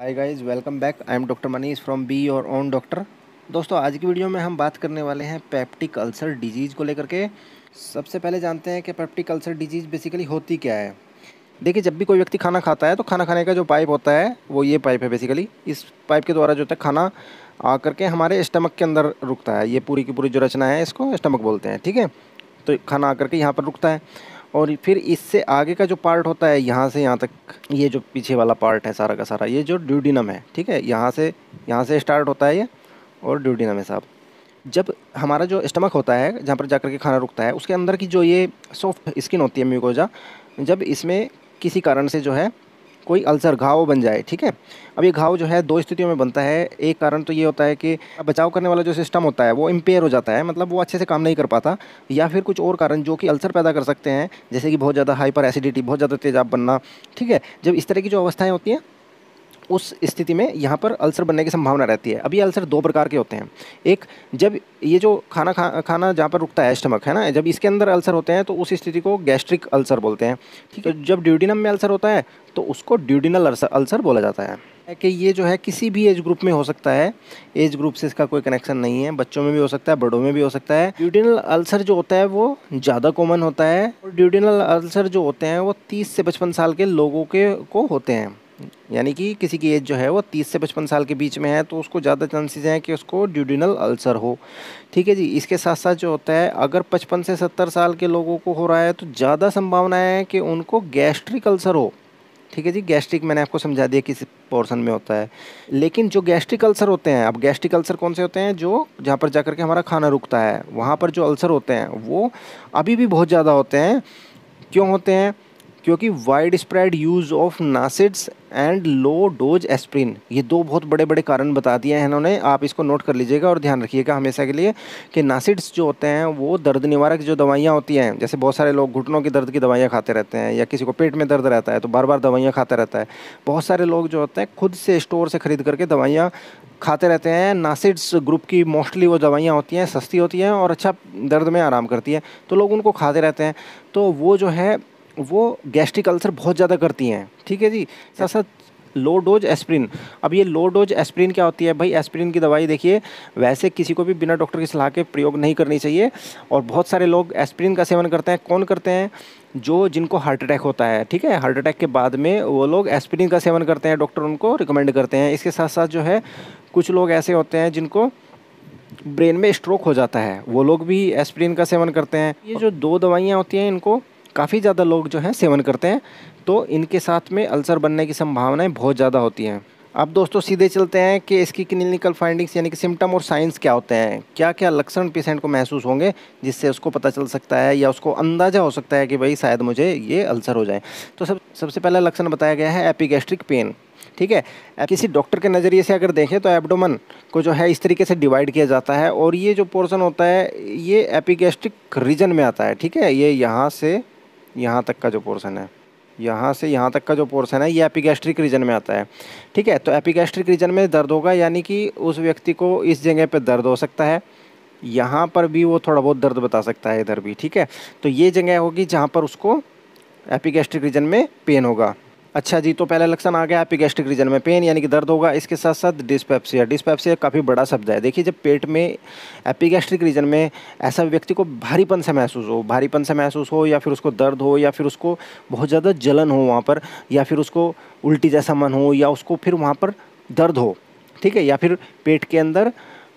hi guys welcome back I am doctor Manish from be your own doctor दोस्तों आज की video में हम बात करने वाले हैं पेप्टिक अल्सर डिजीज़ को लेकर के सबसे पहले जानते हैं कि पेप्टिक अल्सर डिजीज़ बेसिकली होती क्या है देखिए जब भी कोई व्यक्ति खाना खाता है तो खाना खाने का जो पाइप होता है वो ये पाइप है बेसिकली इस पाइप के द्वारा जो होता है खाना आ करके हमारे स्टमक के अंदर रुकता है ये पूरी की पूरी जो रचना है इसको स्टमक बोलते हैं ठीक है तो खाना आ करके यहाँ पर रुकता है और फिर इससे आगे का जो पार्ट होता है यहाँ से यहाँ तक ये जो पीछे वाला पार्ट है सारा का सारा ये जो ड्यूडिनम है ठीक है यहाँ से यहाँ से स्टार्ट होता है ये और ड्यूडिनम है साहब जब हमारा जो स्टमक होता है जहाँ पर जाकर के खाना रुकता है उसके अंदर की जो ये सॉफ्ट स्किन होती है म्यूकोजा जब इसमें किसी कारण से जो है कोई अल्सर घाव बन जाए ठीक है अब ये घाव जो है दो स्थितियों में बनता है एक कारण तो ये होता है कि बचाव करने वाला जो सिस्टम होता है वो इम्पेयर हो जाता है मतलब वो अच्छे से काम नहीं कर पाता या फिर कुछ और कारण जो कि अल्सर पैदा कर सकते हैं जैसे कि बहुत ज़्यादा हाइपर एसिडिटी बहुत ज़्यादा तेजाब बनना ठीक है जब इस तरह की जो अवस्थाएँ होती हैं उस स्थिति में यहाँ पर अल्सर बनने की संभावना रहती है अभी अल्सर दो प्रकार के होते हैं एक जब ये जो खाना खा खाना जहाँ पर रुकता है स्टमक है ना जब इसके अंदर अल्सर होते हैं तो उस स्थिति को गैस्ट्रिक अल्सर बोलते हैं ठीक तो है तो जब ड्यूडिनम में अल्सर होता है तो उसको ड्यूडिनल अल्सर अल्सर बोला जाता है कि ये जो है किसी भी एज ग्रुप में हो सकता है एज ग्रुप से इसका कोई कनेक्शन नहीं है बच्चों में भी हो सकता है बड़ों में भी हो सकता है ड्यूडिनल अल्सर जो होता है वो ज़्यादा कॉमन होता है और ड्यूडिनल अल्सर जो होते हैं वो 30 से 55 साल के लोगों के को होते हैं यानी कि किसी की एज जो है वो 30 से 55 साल के बीच में है तो उसको ज़्यादा चांसेस हैं कि उसको ड्यूडिनल अल्सर हो ठीक है जी इसके साथ साथ जो होता है अगर 55 से 70 साल के लोगों को हो रहा है तो ज़्यादा संभावना है कि उनको गैस्ट्रिक अल्सर हो ठीक है जी गैस्ट्रिक मैंने आपको समझा दिया किस पोर्सन में होता है लेकिन जो गैस्ट्रिक अल्सर होते हैं अब गैस्ट्रिक अल्सर कौन से होते हैं जो जहाँ पर जाकर के हमारा खाना रुकता है वहाँ पर जो अल्सर होते हैं वो अभी भी बहुत ज़्यादा होते हैं क्यों होते हैं क्योंकि widespread use of NSAIDs and low dose aspirin ये दो बहुत बड़े बड़े कारण बता दिए हैं इन्होंने आप इसको नोट कर लीजिएगा और ध्यान रखिएगा हमेशा के लिए कि नासिड्स जो होते हैं वो दर्द निवारक जो दवाइयाँ होती हैं जैसे बहुत सारे लोग घुटनों के दर्द की दवाइयाँ खाते रहते हैं या किसी को पेट में दर्द रहता है तो बार बार दवाइयाँ खाते रहता है बहुत सारे लोग जो होते हैं खुद से स्टोर से ख़रीद करके दवाइयाँ खाते रहते हैं नासिड्स ग्रुप की मोस्टली वो दवाइयाँ होती हैं सस्ती होती हैं और अच्छा दर्द में आराम करती है तो लोग उनको खाते रहते हैं तो वो जो है वो गैस्ट्रिक अल्सर बहुत ज़्यादा करती हैं ठीक है जी साथ साथ लो डोज एस्प्रिन अब ये लो डोज एस्प्रिन क्या होती है भाई एस्प्रिन की दवाई देखिए वैसे किसी को भी बिना डॉक्टर की सलाह के प्रयोग नहीं करनी चाहिए और बहुत सारे लोग एस्प्रिन का सेवन करते हैं कौन करते हैं जो जिनको हार्ट अटैक होता है ठीक है हार्ट अटैक के बाद में वो लोग एस्प्रिन का सेवन करते हैं डॉक्टर उनको रिकमेंड करते हैं इसके साथ साथ जो है कुछ लोग ऐसे होते हैं जिनको ब्रेन में स्ट्रोक हो जाता है वो लोग भी एस्प्रिन का सेवन करते हैं ये जो दो दवाइयाँ होती हैं इनको काफ़ी ज़्यादा लोग जो हैं सेवन करते हैं तो इनके साथ में अल्सर बनने की संभावनाएं बहुत ज़्यादा होती हैं अब दोस्तों सीधे चलते हैं कि इसकी क्लिनिकल फाइंडिंग्स यानी कि सिम्टम और साइंस क्या होते हैं क्या क्या लक्षण पेशेंट को महसूस होंगे जिससे उसको पता चल सकता है या उसको अंदाज़ा हो सकता है कि भाई शायद मुझे ये अल्सर हो जाए तो सब सबसे पहला लक्षण बताया गया है एपिगेस्ट्रिक पेन ठीक है किसी डॉक्टर के नज़रिए से अगर देखें तो एबडोमन को जो है इस तरीके से डिवाइड किया जाता है और ये जो पोर्सन होता है ये एपिगेस्ट्रिक रीजन में आता है ठीक है ये यहाँ से यहाँ तक का जो पोर्सन है यहाँ से यहाँ तक का जो पोर्सन है ये एपिगैस्ट्रिक रीजन में आता है ठीक है तो एपिगैस्ट्रिक रीजन में दर्द होगा यानी कि उस व्यक्ति को इस जगह पर दर्द हो सकता है यहाँ पर भी वो थोड़ा बहुत दर्द बता सकता है इधर भी ठीक है तो ये जगह होगी जहाँ पर उसको एपिगैस्ट्रिक रीजन में पेन होगा अच्छा जी तो पहला लक्षण आ गया गैस्ट्रिक रीजन में पेन यानी कि दर्द होगा इसके साथ साथ डिस्पेप्सिया डिस्पेप्सिया काफ़ी बड़ा शब्द है देखिए जब पेट में एपिगैस्ट्रिक रीजन में ऐसा व्यक्ति को भारीपन से महसूस हो भारीपन से महसूस हो या फिर उसको दर्द हो या फिर उसको बहुत ज़्यादा जलन हो वहाँ पर या फिर उसको उल्टी जैसा मन हो या उसको फिर वहाँ पर दर्द हो ठीक है या फिर पेट के अंदर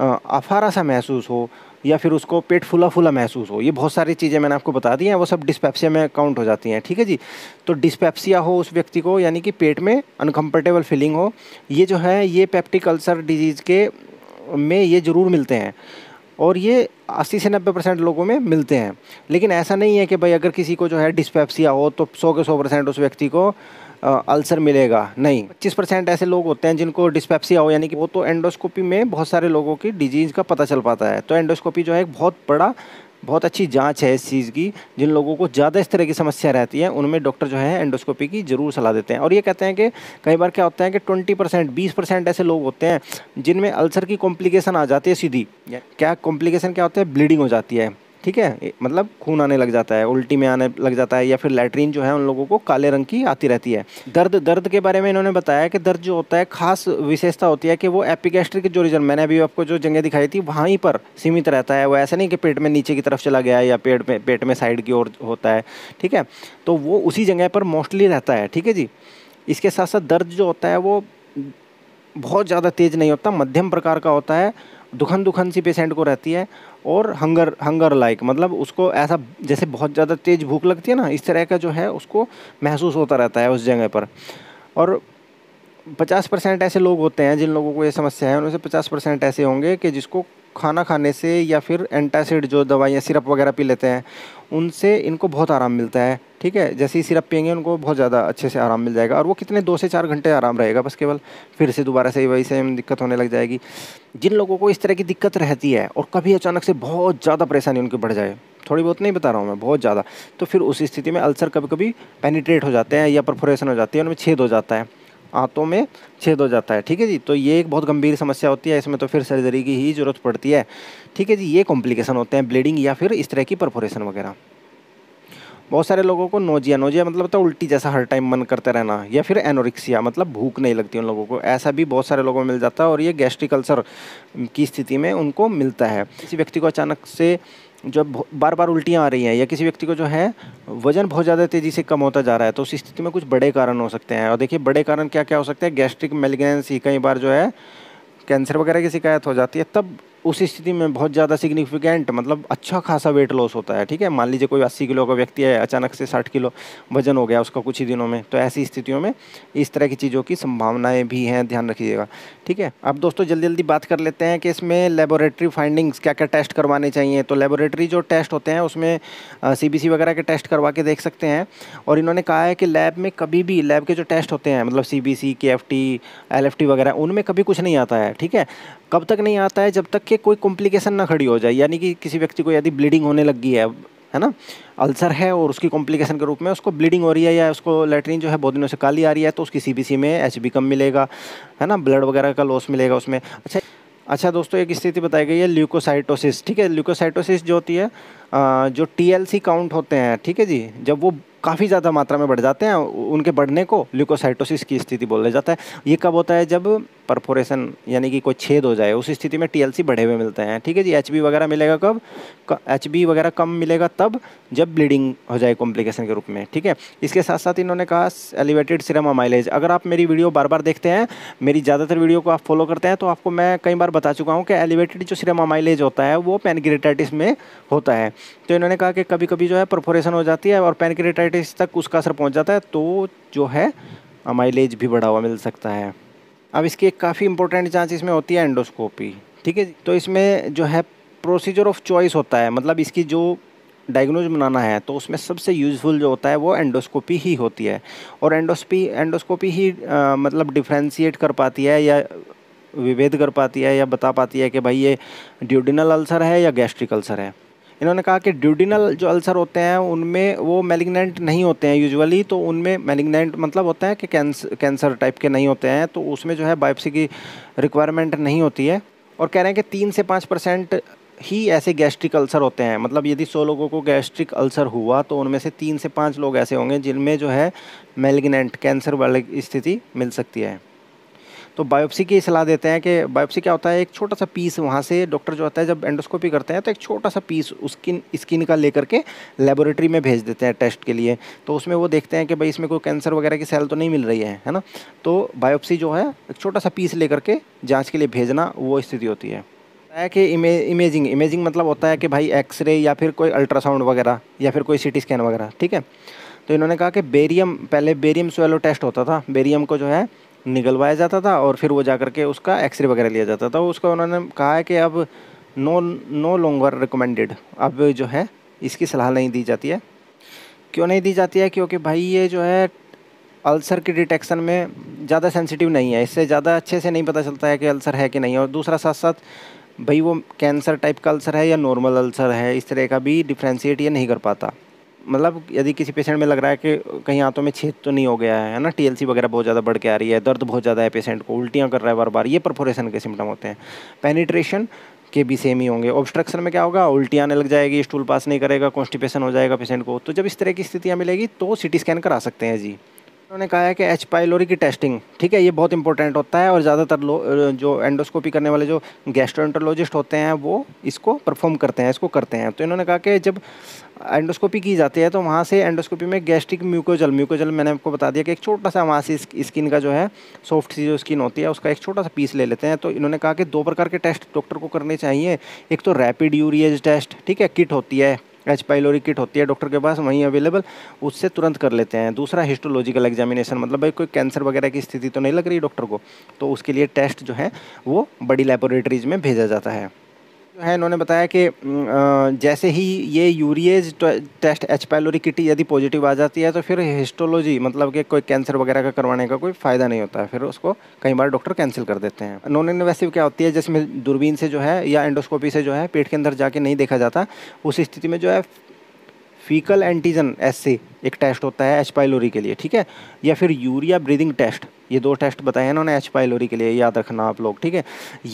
अफारा सा महसूस हो या फिर उसको पेट फुला फुला महसूस हो ये बहुत सारी चीज़ें मैंने आपको बता दी हैं वो सब डिस्पैप्सिया में काउंट हो जाती हैं ठीक है जी तो डिस्पैप्सिया हो उस व्यक्ति को यानी कि पेट में अनकम्फर्टेबल फीलिंग हो ये जो है ये पेप्टिक अल्सर डिजीज़ के में ये ज़रूर मिलते हैं और ये 80 से 90 परसेंट लोगों में मिलते हैं लेकिन ऐसा नहीं है कि भाई अगर किसी को जो है डिस्पैप्सिया हो तो सौ के सौ परसेंट उस व्यक्ति को अल्सर मिलेगा नहीं पच्चीस परसेंट ऐसे लोग होते हैं जिनको डिस्पेप्सिया हो यानी कि वो तो एंडोस्कोपी में बहुत सारे लोगों की डिजीज़ का पता चल पाता है तो एंडोस्कोपी जो है एक बहुत बड़ा बहुत अच्छी जांच है इस चीज़ की जिन लोगों को ज़्यादा इस तरह की समस्या रहती है उनमें डॉक्टर जो है एंडोस्कोपी की ज़रूर सलाह देते हैं और ये कहते हैं कि कई बार क्या होता है कि ट्वेंटी परसेंट बीस परसेंट ऐसे लोग होते हैं जिनमें अल्सर की कॉम्प्लिकेशन आ जाती है सीधी क्या कॉम्प्लिकेशन क्या होता है ब्लीडिंग हो जाती है ठीक है मतलब खून आने लग जाता है उल्टी में आने लग जाता है या फिर लेटरिन जो है उन लोगों को काले रंग की आती रहती है दर्द दर्द के बारे में इन्होंने बताया कि दर्द जो होता है खास विशेषता होती है कि वो एपिगेस्ट्रिक जो रीजन मैंने अभी आपको जो जगह दिखाई थी वहीं पर सीमित रहता है वो ऐसा नहीं कि पेट में नीचे की तरफ चला गया या पेट में पेट में साइड की ओर होता है ठीक है तो वो उसी जगह पर मोस्टली रहता है ठीक है जी इसके साथ साथ दर्द जो होता है वो बहुत ज़्यादा तेज़ नहीं होता मध्यम प्रकार का होता है दुखन दुखन सी पेशेंट को रहती है और हंगर हंगर लाइक मतलब उसको ऐसा जैसे बहुत ज़्यादा तेज़ भूख लगती है ना इस तरह का जो है उसको महसूस होता रहता है उस जगह पर और पचास परसेंट ऐसे लोग होते हैं जिन लोगों को ये समस्या है उनमें से पचास परसेंट ऐसे होंगे कि जिसको खाना खाने से या फिर एंटासिड जो दवाइयाँ सिरप वगैरह पी लेते हैं उनसे इनको बहुत आराम मिलता है ठीक है जैसे ही सिरप पियेंगे उनको बहुत ज़्यादा अच्छे से आराम मिल जाएगा और वो कितने दो से चार घंटे आराम रहेगा बस केवल फिर से दोबारा से वही सेम दिक्कत होने लग जाएगी जिन लोगों को इस तरह की दिक्कत रहती है और कभी अचानक से बहुत ज़्यादा परेशानी उनकी बढ़ जाए थोड़ी बहुत नहीं बता रहा हूँ मैं बहुत ज़्यादा तो फिर उस स्थिति में अल्सर कभी कभी पेनिट्रेट हो जाते हैं या परफोरेशन हो जाती है उनमें छेद हो जाता है आंतों में छेद हो जाता है ठीक है जी तो ये एक बहुत गंभीर समस्या होती है इसमें तो फिर सर्जरी की ही ज़रूरत पड़ती है ठीक है जी ये कॉम्प्लिकेशन होते हैं ब्लीडिंग या फिर इस तरह की परफोरेशन वगैरह बहुत सारे लोगों को नोजिया नोजिया मतलब तो उल्टी जैसा हर टाइम मन करते रहना या फिर एनोरिक्सिया मतलब भूख नहीं लगती उन लोगों को ऐसा भी बहुत सारे लोगों में मिल जाता है और ये गैस्ट्रिक अल्सर की स्थिति में उनको मिलता है किसी व्यक्ति को अचानक से जब बार बार उल्टियाँ आ रही हैं या किसी व्यक्ति को जो है वजन बहुत ज़्यादा तेज़ी से कम होता जा रहा है तो उस स्थिति में कुछ बड़े कारण हो सकते हैं और देखिए बड़े कारण क्या क्या हो सकते हैं गैस्ट्रिक मेलिग्नेंसी कई बार जो है कैंसर वगैरह की शिकायत हो जाती है तब उस स्थिति में बहुत ज़्यादा सिग्निफिकेंट मतलब अच्छा खासा वेट लॉस होता है ठीक है मान लीजिए कोई अस्सी किलो का व्यक्ति है अचानक से साठ किलो वजन हो गया उसका कुछ ही दिनों में तो ऐसी स्थितियों में इस तरह की चीज़ों की संभावनाएं भी हैं ध्यान रखिएगा ठीक है अब दोस्तों जल्दी जल्दी बात कर लेते हैं कि इसमें लेबोरेटरी फाइंडिंग्स क्या क्या टेस्ट करवाने चाहिए तो लेबोरेटरी जो टेस्ट होते हैं उसमें सी वगैरह के टेस्ट करवा के देख सकते हैं और इन्होंने कहा है कि लैब में कभी भी लैब के जो टेस्ट होते हैं मतलब सी B C K F T L F T वगैरह उनमें कभी कुछ नहीं आता है ठीक है कब तक नहीं आता है जब तक के कोई कॉम्प्लिकेशन ना खड़ी हो जाए यानी कि किसी व्यक्ति को यदि ब्लीडिंग होने लगी है है ना अल्सर है और उसकी कॉम्प्लिकेशन के रूप में उसको ब्लीडिंग हो रही है या उसको लेटरिन जो है बहुत दिनों से काली आ रही है तो उसकी सी में एच कम मिलेगा है ना ब्लड वगैरह का लॉस मिलेगा उसमें अच्छा अच्छा दोस्तों एक स्थिति बताई गई है ल्यूकोसाइटोसिस ठीक है ल्यूकोसाइटोसिस जो होती है जो टी काउंट होते हैं ठीक है जी जब वो काफ़ी ज़्यादा मात्रा में बढ़ जाते हैं उनके बढ़ने को ल्यूकोसाइटोसिस की स्थिति बोला जाता है ये कब होता है जब परफोरेशन यानी कि कोई छेद हो जाए उस स्थिति में टीएलसी बढ़े हुए मिलते हैं ठीक है जी एच वगैरह मिलेगा कब एच वगैरह कम मिलेगा तब जब ब्लीडिंग हो जाए कॉम्प्लिकेशन के रूप में ठीक है इसके साथ साथ इन्होंने कहा एलिवेटेड सिरमा माइलेज अगर आप मेरी वीडियो बार बार देखते हैं मेरी ज़्यादातर वीडियो को आप फॉलो करते हैं तो आपको मैं कई बार बता चुका हूँ कि एलिवेटेड जो सिरमा माइलेज होता है वो पेनक्रेटाइटिस में होता है तो इन्होंने कहा कि कभी कभी जो है परफोरेशन हो जाती है और पेनक्रेटाइट हेपेटाइटिस तक उसका असर पहुंच जाता है तो जो है माइलेज भी बढ़ावा मिल सकता है अब इसकी एक काफ़ी इंपॉर्टेंट चांस इसमें होती है एंडोस्कोपी ठीक है तो इसमें जो है प्रोसीजर ऑफ चॉइस होता है मतलब इसकी जो डायग्नोज बनाना है तो उसमें सबसे यूज़फुल जो होता है वो एंडोस्कोपी ही होती है और एंडोस्पी एंडोस्कोपी ही आ, मतलब डिफ्रेंशिएट कर पाती है या विभेद कर पाती है या बता पाती है कि भाई ये ड्यूडिनल अल्सर है या गैस्ट्रिक अल्सर है इन्होंने कहा कि ड्यूडिनल जो अल्सर होते हैं उनमें वो मेलिग्नेंट नहीं होते हैं यूजुअली तो उनमें मेलिग्नेंट मतलब होता है कि कैंसर कैंसर टाइप के नहीं होते हैं तो उसमें जो है बायोप्सी की रिक्वायरमेंट नहीं होती है और कह रहे हैं कि तीन से पाँच परसेंट ही ऐसे गैस्ट्रिक अल्सर होते हैं मतलब यदि सौ लोगों को गैस्ट्रिक अल्सर हुआ तो उनमें से तीन से पाँच लोग ऐसे होंगे जिनमें जो है मेलिग्नेंट कैंसर वाली स्थिति मिल सकती है तो बायोप्सी की सलाह देते हैं कि बायोप्सी क्या होता है एक छोटा सा पीस वहाँ से डॉक्टर जो होता है जब एंडोस्कोपी करते हैं तो एक छोटा सा पीस स्किन स्किन का लेकर के लेबोरेटरी में भेज देते हैं टेस्ट के लिए तो उसमें वो देखते हैं कि भाई इसमें कोई कैंसर वगैरह की सेल तो नहीं मिल रही है है ना तो बायोप्सी जो है एक छोटा सा पीस लेकर के जाँच के लिए भेजना वो स्थिति होती है है कि इमेजिंग इमेजिंग मतलब होता है कि भाई एक्सरे या फिर कोई अल्ट्रासाउंड वगैरह या फिर कोई सिटी स्कैन वगैरह ठीक है तो इन्होंने कहा कि बेरियम पहले बेरियम सोलो टेस्ट होता था बेरियम को जो है निगलवाया जाता था और फिर वो जा करके उसका एक्सरे वगैरह लिया जाता था उसका उन्होंने कहा है कि अब नो नो लॉन्गर रिकमेंडेड अब जो है इसकी सलाह नहीं दी जाती है क्यों नहीं दी जाती है क्योंकि भाई ये जो है अल्सर की डिटेक्शन में ज़्यादा सेंसिटिव नहीं है इससे ज़्यादा अच्छे से नहीं पता चलता है कि अल्सर है कि नहीं और दूसरा साथ साथ भाई वो कैंसर टाइप का अल्सर है या नॉर्मल अल्सर है इस तरह का भी डिफ्रेंशिएट ये नहीं कर पाता मतलब यदि किसी पेशेंट में लग रहा है कि कहीं आंतों में छेद तो नहीं हो गया है ना टीएलसी वगैरह बहुत ज़्यादा बढ़ के आ रही है दर्द बहुत ज़्यादा है पेशेंट को उल्टियाँ कर रहा है बार बार ये परफोरेशन के सिम्टम होते हैं पेनिट्रेशन के भी सेम ही होंगे ऑब्स्ट्रक्शन में क्या होगा उल्टी आने लग जाएगी स्टूल पास नहीं करेगा कॉन्स्टिपेशन हो जाएगा पेशेंट को तो जब इस तरह की स्थितियाँ मिलेगी तो सिटी स्कैन करा सकते हैं जी उन्होंने कहा है कि एच पाइलोरी की टेस्टिंग ठीक है ये बहुत इंपॉर्टेंट होता है और ज़्यादातर लोग जो एंडोस्कोपी करने वाले जो गैस्ट्रोएंटोलॉजिस्ट होते हैं वो इसको परफॉर्म करते हैं इसको करते हैं तो इन्होंने कहा कि जब एंडोस्कोपी की जाती है तो वहाँ से एंडोस्कोपी में गैस्ट्रिक म्यूकोजल म्यूकोजल मैंने आपको बता दिया कि एक छोटा सा वहाँ से स्किन का जो है सॉफ्ट सी जो स्किन होती है उसका एक छोटा सा पीस ले लेते हैं तो इन्होंने कहा कि दो प्रकार के टेस्ट डॉक्टर को करने चाहिए एक तो रैपिड यूरियज टेस्ट ठीक है किट होती है एच पाइलोरी किट होती है डॉक्टर के पास वहीं अवेलेबल उससे तुरंत कर लेते हैं दूसरा हिस्टोलॉजिकल एग्जामिनेशन मतलब भाई कोई कैंसर वगैरह की स्थिति तो नहीं लग रही डॉक्टर को तो उसके लिए टेस्ट जो है वो बड़ी लेबोरेटरीज में भेजा जाता है जो है इन्होंने बताया कि जैसे ही ये urease test H pylori kit यदि पॉजिटिव आ जाती है तो फिर हिस्टोलॉजी मतलब कि कोई कैंसर वगैरह का करवाने का कोई फ़ायदा नहीं होता है फिर उसको कई बार डॉक्टर कैंसिल कर देते हैं उन्होंने वैसे क्या होती है जिसमें दूरबीन से जो है या एंडोस्कोपी से जो है पेट के अंदर जाके नहीं देखा जाता उस स्थिति में जो है फीकल एंटीजन एस एक टेस्ट होता है एच पाइलोरी के लिए ठीक है या फिर यूरिया ब्रीदिंग टेस्ट ये दो टेस्ट बताए इन्होंने एच पाइलोरी के लिए याद रखना आप लोग ठीक है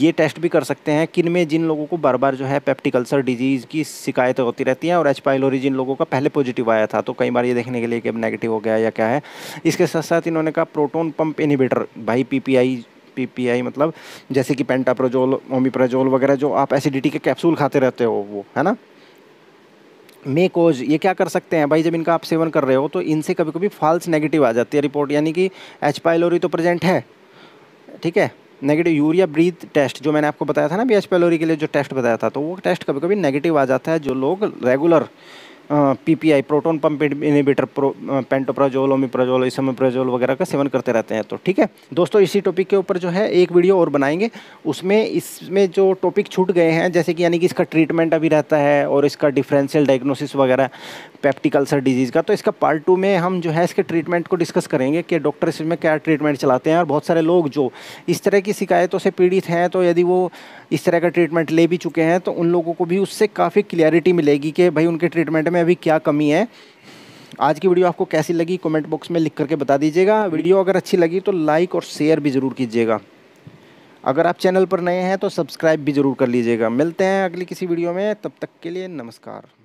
ये टेस्ट भी कर सकते हैं किन में जिन लोगों को बार बार जो है पेप्टिकल्सर डिजीज़ की शिकायतें होती रहती हैं और एच पाइलोरी जिन लोगों का पहले पॉजिटिव आया था तो कई बार ये देखने के लिए कि अब नेगेटिव हो गया या क्या है इसके साथ साथ इन्होंने कहा प्रोटोन पम्प इनिबेटर भाई पी पी मतलब जैसे कि पेंटाप्रोजोल ओमिप्राजोल वगैरह जो आप एसिडिटी के कैप्सूल खाते रहते हो वो है ना मे कोज ये क्या कर सकते हैं भाई जब इनका आप सेवन कर रहे हो तो इनसे कभी कभी फॉल्स नेगेटिव आ जाती है रिपोर्ट यानी कि एच पाइलोरी तो प्रेजेंट है ठीक है नेगेटिव यूरिया ब्रीथ टेस्ट जो मैंने आपको बताया था ना बी एच पाइलोरी के लिए जो टेस्ट बताया था तो वो टेस्ट कभी कभी नेगेटिव आ जाता है जो लोग regular PPI proton pump inhibitor pro pantoprazole omeprazole esomeprazole वगैरह का सेवन करते रहते हैं तो ठीक है दोस्तों इसी टॉपिक के ऊपर जो है एक वीडियो और बनाएंगे उसमें इसमें जो टॉपिक छूट गए हैं जैसे कि यानी कि इसका ट्रीटमेंट अभी रहता है और इसका डिफरेंशियल डायग्नोसिस वगैरह पैप्टिकल्सर डिजीज़ का तो इसका पार्ट टू में हम जो है इसके ट्रीटमेंट को डिस्कस करेंगे कि डॉक्टर इसमें क्या ट्रीटमेंट चलाते हैं और बहुत सारे लोग जो इस तरह की शिकायतों से पीड़ित हैं तो यदि वो इस तरह का ट्रीटमेंट ले भी चुके हैं तो उन लोगों को भी उससे काफ़ी क्लियरिटी मिलेगी कि भाई उनके ट्रीटमेंट में अभी क्या कमी है आज की वीडियो आपको कैसी लगी कमेंट बॉक्स में लिख करके बता दीजिएगा वीडियो अगर अच्छी लगी तो लाइक और शेयर भी ज़रूर कीजिएगा अगर आप चैनल पर नए हैं तो सब्सक्राइब भी ज़रूर कर लीजिएगा मिलते हैं अगली किसी वीडियो में तब तक के लिए नमस्कार